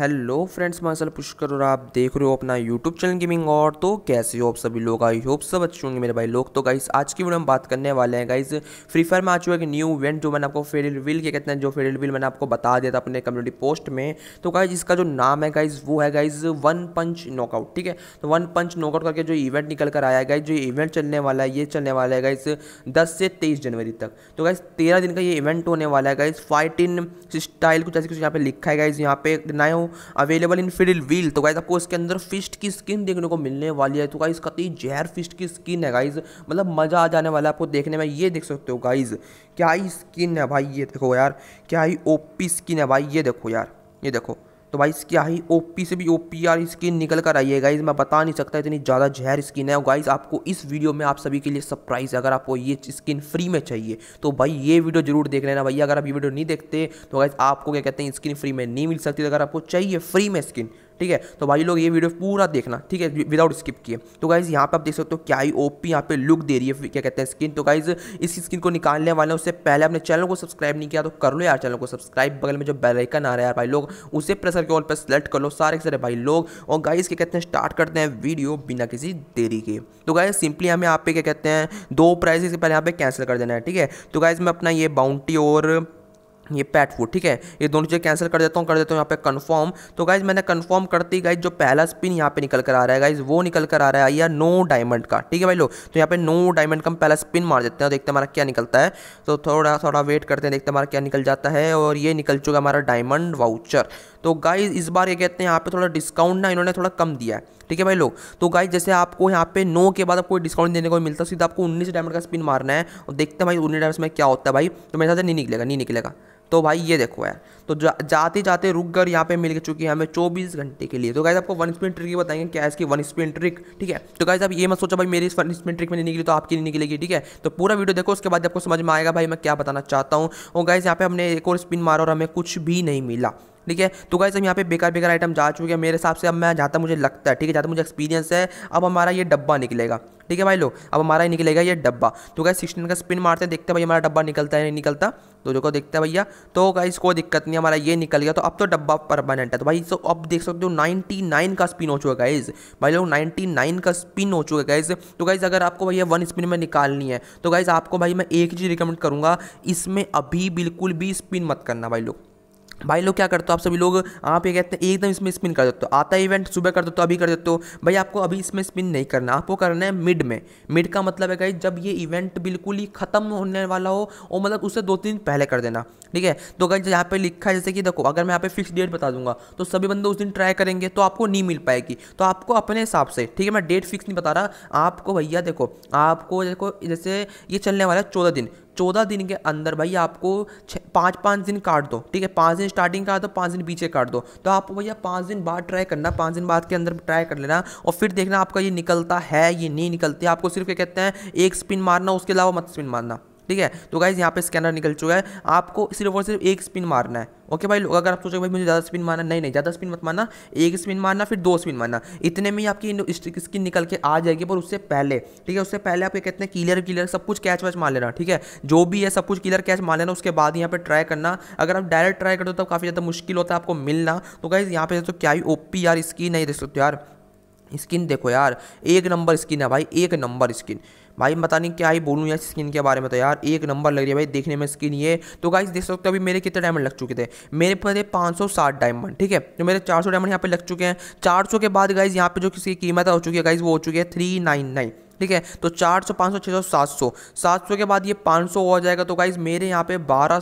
hello friends मैं सल पुष्कर और आप देख रहे हो अपना यूट्यूब चैनल गेमिंग और तो कैसे हो आप सभी लोग आई होप सब अच्छे होंगे मेरे भाई लोग तो गाइस आज की वीडियो में बात करने वाले हैं गाइस फ्री फायर में आ चुका एक न्यू इवेंट जो मैंने आपको फेड विल के कहते हैं जो फेड विल मैंने आपको बता दिया था अपने कम्युनिटी पोस्ट में तो गाइज इसका जो नाम है गाइज वो है गाइज वन पंच नॉकआउट ठीक है तो वन पंच नॉकआउट करके जो इवेंट निकल कर आया है गाइज जो इवेंट चलने वाला है ये चलने वाला है गाइज दस से तेईस जनवरी तक तो गाइज तेरह दिन का ये इवेंट होने वाला है गाइज फाइट इन स्टाइल कुछ ऐसे कुछ यहाँ पे लिखा है गाइज यहाँ पे नाइन हो अवेलेबल इन फिडिल व्हील तो गाइज आपको इसके अंदर फिस्ट की स्किन देखने को मिलने वाली है तो गाइज कतई तो जहर फिस्ट की स्किन है गाइज मतलब मज़ा आ जाने वाला है आपको देखने में ये देख सकते हो गाइज क्या ही स्किन है भाई ये देखो यार क्या ही ओपी स्किन है भाई ये देखो यार ये देखो तो भाई क्या ही ओपी से भी ओ पी आर स्किन निकल कर आई है गाइज मैं बता नहीं सकता इतनी ज़्यादा जहर स्किन है और गाइज आपको इस वीडियो में आप सभी के लिए सरप्राइज़ अगर आपको ये स्किन फ्री में चाहिए तो भाई ये वीडियो जरूर देख लेना भैया अगर आप ये वीडियो नहीं देखते तो गाइज आपको क्या कहते हैं स्किन फ्री में नहीं मिल सकती अगर आपको चाहिए फ्री में स्किन ठीक है तो भाई लोग ये वीडियो पूरा देखना ठीक है विदाउट स्किप किए तो गाइज़ यहाँ पे आप देख सकते हो क्या ही ओपी यहाँ पे लुक दे रही है क्या कहते हैं स्किन तो गाइज़ इस स्किन को निकालने वाले उससे पहले अपने चैनल को सब्सक्राइब नहीं किया तो कर लो यार चैनल को सब्सक्राइब बगल में जो बेलाइकन आ रहा है यार भाई लोग उसे प्रेसर के ऑल पर सेलेक्ट कर लो सारे सारे भाई लोग और गाइज़ क्या कहते हैं स्टार्ट करते हैं वीडियो बिना किसी देरी के तो गाइज सिंपली हमें यहाँ पे क्या कहते हैं दो प्राइज इससे पहले यहाँ पे कैंसिल कर देना है ठीक है तो गाइज़ मैं अपना ये बाउंटी और ये पैट फूड ठीक है ये दोनों चीज़ें कैंसिल कर देता हूँ कर देता हूँ यहाँ पे कंफर्म तो गाइज मैंने कंफर्म करती गाइज जो पहला स्पिन यहाँ पे निकल कर आ रहा है गाइज वो निकल कर आ रहा है या नो डायमंड का ठीक है भाई लोग तो यहाँ पे नो डायमंड का हम पहला स्पिन मार देते हैं देखते हैं हमारा क्या निकलता है तो थोड़ा थोड़ा वेट करते हैं देखते हमारा क्या निकल जाता है और ये निकल चुका हमारा डायमंड वाउचर तो गाइज इस बार ये कहते हैं यहाँ पे थोड़ा डिस्काउंट ना इन्होंने थोड़ा कम दिया है ठीक है भाई लोग तो गाइज जैसे आपको यहाँ पे नो के बाद आपको डिस्काउंट देने को मिलता है सीधा आपको उन्नीस डायमंड का स्पिन मारना है और देखते हैं भाई उन्नीस डायमंड में क्या होता है भाई तो मेरे साथ नहीं निकलेगा नहीं निकलेगा तो भाई ये देखो है तो जा, जाते जाते रुक कर यहाँ पे मिल चुकी है हमें 24 घंटे के लिए तो गाइज आपको वन स्पिन ट्रिक बताएंगे क्या है इसकी वन स्पिन ट्रिक ठीक है तो गाइज आप ये मत सोचो भाई मेरी वन स्पिन ट्रिक में नहीं निकली तो आपकी नहीं निकलेगी ठीक है तो पूरा वीडियो देखो उसके बाद आपको समझ में आएगा भाई मैं क्या बताना चाहता हूँ और गाइज यहाँ पे हमने एक और स्पिन मारा और हमें कुछ भी नहीं मिला ठीक है तो गाइस हम यहाँ पे बेकार बेकार आइटम जा चुके हैं मेरे हिसाब से अब मैं जाता मुझे लगता है ठीक है जाता मुझे एक्सपीरियंस है अब हमारा ये डब्बा निकलेगा ठीक है भाई लोग अब हमारा ही निकलेगा ये डब्बा तो गाइस सिक्सटीन का स्पिन मारते हैं देखते हैं भाई हमारा डब्बा निकलता है नहीं निकलता तो जो देखते हैं भैया तो गाइस कोई दिक्कत नहीं हमारा ये निकल गया तो अब तो डब्बा परमानेंट है तो भाई सो अब देख सकते हो 99 का स्पिन हो चुका है गाइज भाई लोग 99 का स्पिन हो चुका है गाइज तो गाइज अगर आपको भैया वन स्पिन में निकालनी है तो गाइज आपको भाई मैं एक चीज़ रिकमेंड करूँगा इसमें अभी बिल्कुल भी स्पिन मत करना भाई लोग भाई लोग क्या करते हो आप सभी लोग आप ये कहते हैं एकदम इसमें स्पिन कर देते हो आता इवेंट सुबह कर देते हो अभी कर देते हो भाई आपको अभी इसमें स्पिन नहीं करना आपको करना है मिड में मिड का मतलब है कि जब ये इवेंट बिल्कुल ही खत्म होने वाला हो और मतलब उससे दो तीन दिन पहले कर देना ठीक है तो गाई यहाँ पर लिखा है जैसे कि देखो अगर मैं यहाँ पर फिक्स डेट बता दूंगा तो सभी बंदे उस दिन ट्राई करेंगे तो आपको नहीं मिल पाएगी तो आपको अपने हिसाब से ठीक है मैं डेट फिक्स नहीं बता रहा आपको भैया देखो आपको देखो जैसे ये चलने वाला है चौदह दिन चौदह दिन के अंदर भाई आपको पाँच पाँच दिन काट दो ठीक है पाँच दिन स्टार्टिंग काट दो पाँच दिन पीछे काट दो तो आपको भैया पाँच दिन बाद ट्राई करना पाँच दिन बाद के अंदर ट्राई कर लेना और फिर देखना आपका ये निकलता है ये नहीं निकलती आपको सिर्फ क्या कहते हैं एक स्पिन मारना उसके अलावा मत स्पिन मारना ठीक है तो गाइज यहाँ पे स्कैनर निकल चुका है आपको सिर्फ और सिर्फ एक स्पिन मारना है ओके भाई लोग अगर आप सोचोगे भाई मुझे ज़्यादा स्पिन मारना नहीं नहीं ज़्यादा स्पिन मत मारना एक स्पिन मारना फिर दो स्पिन मारना इतने में ही आपकी स्किन निकल के आ जाएगी पर उससे पहले ठीक है उससे पहले आप कहते हैं क्लियर क्लियर सब कुछ कैच वैच मार लेना ठीक है जो भी है सब कुछ क्लियर कैच मार लेना उसके बाद यहाँ पर ट्राई करना अगर आप डायरेक्ट ट्राई करते हो तो काफ़ी ज़्यादा मुश्किल होता है आपको मिलना तो गाइज़ यहाँ पे तो क्या ही ओपी यार स्किन नहीं देख सकते यार स्किन देखो यार एक नंबर स्किन है भाई एक नंबर स्किन भाई बता नहीं क्या ही बोलूँ यार स्किन के बारे में तो यार एक नंबर लग रही है भाई देखने में स्किन ये तो गाइस देख सकते हो अभी मेरे कितने डायमंड लग चुके थे मेरे पास थे पाँच डायमंड ठीक है जो मेरे 400 डायमंड यहाँ पे लग चुके हैं 400 के बाद गाइज यहाँ पे जो किसी की कीमत हो चुकी है गाइज वो हो चुकी है थ्री नाइन नाइन ठीक है तो चार सौ सौ सौ सात सौ सात सौ के बाद ये सौ हो जाएगा तो गाइज मेरे यहाँ पे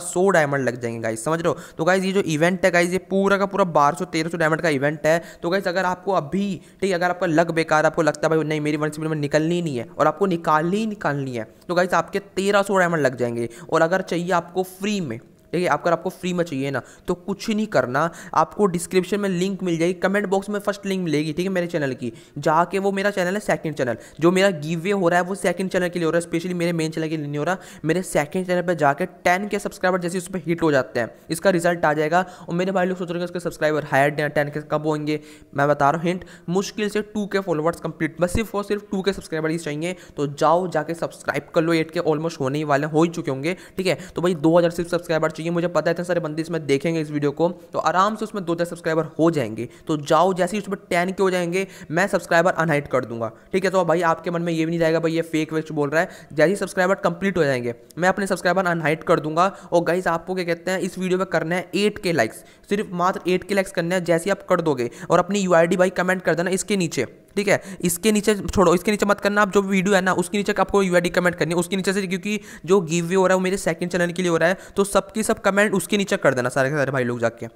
सौ डायमंड लग जाएंगे गाइज समझ रहे हो तो गाइज ये जो इवेंट है गाइज ये पूरा का पूरा बारह सौ तेरह सौ डायमंड का इवेंट है तो गाइज अगर आपको अभी ठीक है अगर आपका लग बेकार आपको लगता है भाई नहीं मेरी वन स्पीड में निकलनी नहीं है और आपको निकालनी ही निकालनी है तो गाइज आपके तेरह सौ डायमंड लग जाएंगे और अगर चाहिए आपको फ्री में ठीक है आपका आपको फ्री में चाहिए ना तो कुछ नहीं करना आपको डिस्क्रिप्शन में लिंक मिल जाएगी कमेंट बॉक्स में फर्स्ट लिंक मिलेगी ठीक है मेरे चैनल की जाके वो मेरा चैनल है सेकंड चैनल जो मेरा गिव वे हो रहा है वो सेकंड चैनल के लिए हो रहा है स्पेशली मेरे मेन चैनल के लिए नहीं हो रहा मेरे सेकंड चैनल पर जाकर टेन के सब्सक्राइबर जैसे उस पर हिट हो जाते हैं इसका रिजल्ट आ जाएगा और मेरे भाई लोग सोच रहे हैं उसके सब्सक्राइबर हायर टेन के कब होंगे मैं बता रहा हूँ हिंट मुश्किल से टू के फॉलोवर्स कंप्लीट बस सिर्फ और सिर्फ टू के सब्सक्राइबर ही चाहिए तो जाओ जाके सब्सक्राइब कर लो एट के ऑलमोस्ट होने ही वाले हो ही चुके होंगे ठीक है तो भाई दो सिर्फ सब्सक्राइबर चाहिए मुझे पता है इतने सारे बंदे इसमें देखेंगे इस वीडियो को तो आराम से उसमें दो चार सब्सक्राइबर हो जाएंगे तो जाओ जैसे ही उसमें टेन के हो जाएंगे मैं सब्सक्राइबर अनहाइट कर दूंगा ठीक है तो भाई आपके मन में ये भी नहीं जाएगा भाई ये फेक वेस्ट बोल रहा है जैसे ही सब्सक्राइबर कंप्लीट हो जाएंगे मैं अपने सब्सक्राइबर अनहाइट कर दूंगा और गाइज आपको क्या कहते हैं इस वीडियो में करना है एट के लाइक्स सिर्फ मात्र एट के लाइक्स करना है जैसे आप कर दोगे और अपनी यू भाई कमेंट कर देना इसके नीचे ठीक है इसके नीचे छोड़ो इसके नीचे मत करना आप जो वीडियो है ना उसके नीचे आपको यू कमेंट करनी है उसके नीचे से क्योंकि जो गिव वे हो रहा है वो मेरे सेकंड चैनल के लिए हो रहा है तो सबकी सब कमेंट उसके नीचे कर देना सारे सारे भाई लोग जाके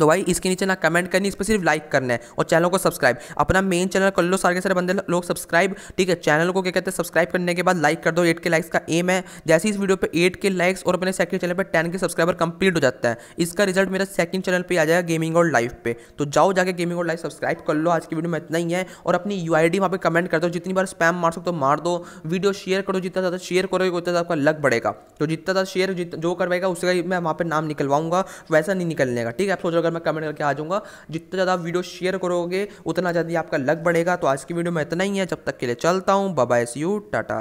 तो भाई इसके नीचे ना कमेंट करनी इस पर सिर्फ लाइक करना है और चैनल को सब्सक्राइब अपना मेन चैनल कर लो सारे के सारे बंदे लोग सब्सक्राइब ठीक है चैनल को क्या कहते हैं सब्सक्राइब करने के बाद लाइक कर दो एट के लाइक्स का एम है जैसे इस वीडियो पे एट के लाइक्स और अपने सेकंड चैनल पे टेन के सब्सक्राइबर कंप्लीट हो जाता है इसका रिजल्ट मेरा सेकंड चैनल पर आ जाएगा गेमिंग और लाइफ पे तो जाओ जाकर गेमिंग और लाइफ सब्सक्राइब कर लो आज की वीडियो में इतना ही है और अपनी यू आई डी वहाँ पर कमेंट कर दो जितनी बार स्पैम मार सकते हो मार दो वीडियो शेयर करो जितना ज़्यादा शेयर करोगे उतना आपका लग बढ़ेगा तो जितना ज़्यादा शेयर जो करवाएगा उसका मैं वहाँ पर नाम निकलवाऊंगा वैसा नहीं निकलने का ठीक है आप सोच अगर मैं कमेंट करके आ जाऊँगा जितना ज़्यादा वीडियो शेयर करोगे उतना ज़्यादा आपका लग बढ़ेगा तो आज की वीडियो में इतना ही है जब तक के लिए चलता हूँ बाबा सी यू टाटा